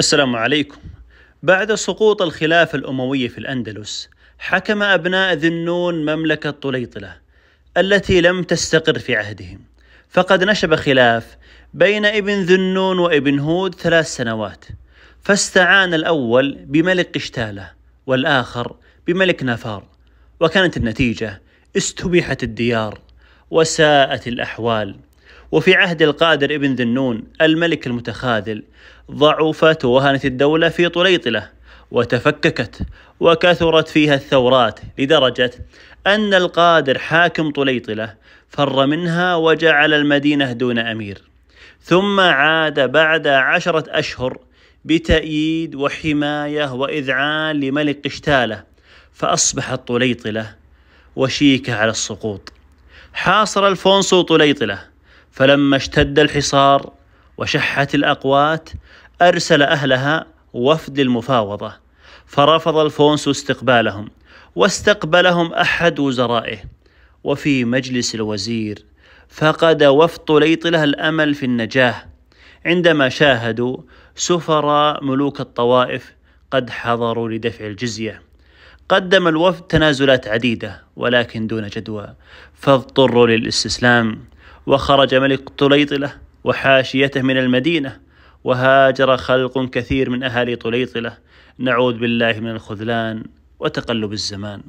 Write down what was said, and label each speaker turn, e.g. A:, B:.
A: السلام عليكم. بعد سقوط الخلافة الأموية في الأندلس، حكم أبناء ذنون مملكة طليطلة التي لم تستقر في عهدهم، فقد نشب خلاف بين ابن ذنون وابن هود ثلاث سنوات، فاستعان الأول بملك قشتالة، والآخر بملك نافار، وكانت النتيجة استبيحت الديار، وساءت الأحوال. وفي عهد القادر ابن ذنون الملك المتخاذل ضعفت وهنت الدولة في طليطلة وتفككت وكثرت فيها الثورات لدرجة أن القادر حاكم طليطلة فر منها وجعل المدينة دون أمير ثم عاد بعد عشرة أشهر بتأييد وحماية وإذعان لملك قشتالة فأصبحت طليطلة وشيكة على السقوط حاصر الفونسو طليطلة فلما اشتد الحصار وشحت الاقوات ارسل اهلها وفد المفاوضه فرفض الفونس استقبالهم واستقبلهم احد وزرائه وفي مجلس الوزير فقد وفد طليطله الامل في النجاه عندما شاهدوا سفراء ملوك الطوائف قد حضروا لدفع الجزيه قدم الوفد تنازلات عديده ولكن دون جدوى فاضطروا للاستسلام وخرج ملك طليطلة وحاشيته من المدينة وهاجر خلق كثير من أهالي طليطلة نعوذ بالله من الخذلان وتقلب الزمان